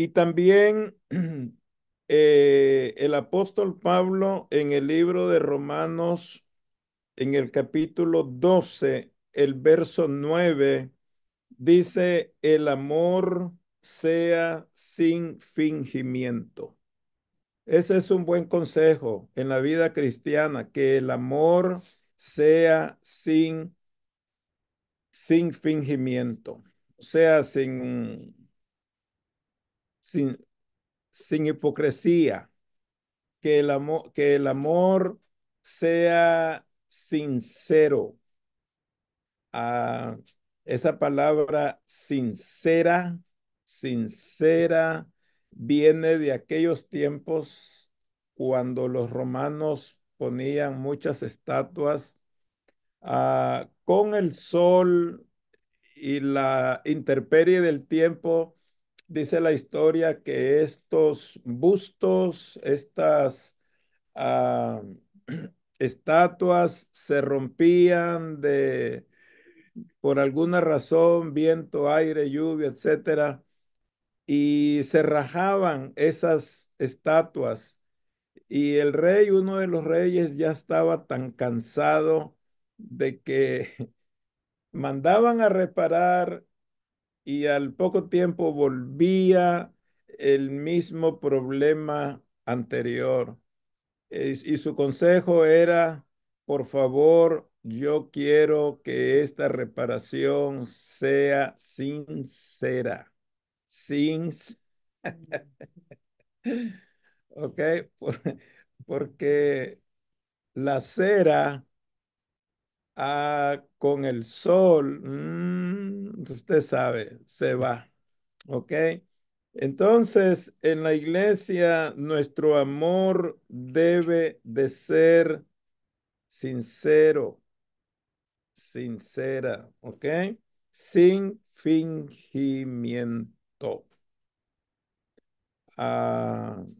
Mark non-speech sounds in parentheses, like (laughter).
Y también (clears throat) eh, el apóstol Pablo en el libro de Romanos, en el capítulo 12, el verso 9, dice, el amor sea sin fingimiento. Ese es un buen consejo en la vida cristiana, que el amor sea sin, sin fingimiento, sea sin sin, sin hipocresía, que el, amor, que el amor sea sincero. Ah, esa palabra sincera, sincera, viene de aquellos tiempos cuando los romanos ponían muchas estatuas ah, con el sol y la intemperie del tiempo Dice la historia que estos bustos, estas ah, (clears throat) estatuas se rompían de por alguna razón, viento, aire, lluvia, etcétera, y se rajaban esas estatuas. Y el rey, uno de los reyes, ya estaba tan cansado de que (laughs) mandaban a reparar y al poco tiempo volvía el mismo problema anterior. Y su consejo era, por favor, yo quiero que esta reparación sea sincera. Sins. (laughs) ok, porque la cera ah, con el sol mm, usted sabe, se va. ¿Ok? Entonces, en la iglesia, nuestro amor debe de ser sincero, sincera, ¿ok? Sin fingimiento. Ah,